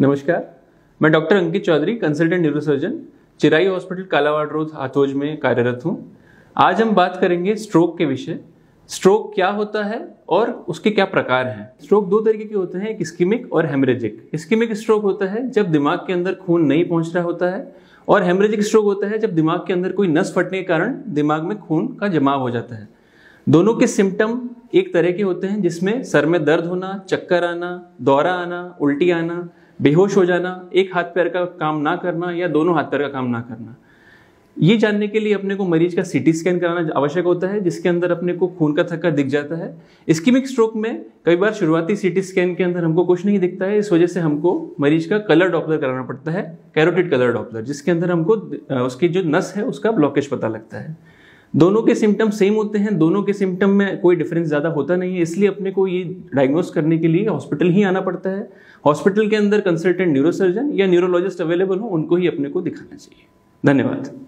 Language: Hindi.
नमस्कार मैं doctor Ankit Chaudhary consultant neurosurgeon Chirai hospital Kalawad road हाथोज में कार्यरत हूँ आज हम बात करेंगे स्ट्रोक के विषय स्ट्रोक क्या होता है और उसके क्या प्रकार हैं स्ट्रोक दो तरीके के होते हैं एक स्कीमिक और हेमरेजिक स्कीमिक स्ट्रोक होता है जब दिमाग के अंदर खून नहीं पहुंच रहा होता है और हेमरेजिक स्ट्रोक होता है जब दिमाग के अंदर कोई नस फटने के कारण दिमाग में खून का जमाव हो जाता है दोनों के सिम्टम एक तरह के होते हैं जिसमें सर में दर्द होना चक्कर आना दौरा आना उल्टी आना बेहोश हो जाना एक हाथ पैर का काम ना करना या दोनों हाथ पैर का काम ना करना ये जानने के लिए अपने को मरीज का सीटी स्कैन कराना आवश्यक होता है जिसके अंदर अपने को खून का थक्का दिख जाता है स्कीमिक स्ट्रोक में कई बार शुरुआती सीटी स्कैन के अंदर हमको कुछ नहीं दिखता है इस वजह से हमको मरीज का कलर डॉपलर कराना पड़ता है कैरोटिड कलर डॉपलर जिसके अंदर हमको उसकी जो नस है उसका ब्लॉकेज पता लगता है दोनों के सिम्टम सेम होते हैं दोनों के सिम्टम में कोई डिफरेंस ज़्यादा होता नहीं है इसलिए अपने को ये डायग्नोस करने के लिए हॉस्पिटल ही आना पड़ता है हॉस्पिटल के अंदर कंसल्टेंट न्यूरोसर्जन या न्यूरोलॉजिस्ट अवेलेबल हो उनको ही अपने को दिखाना चाहिए धन्यवाद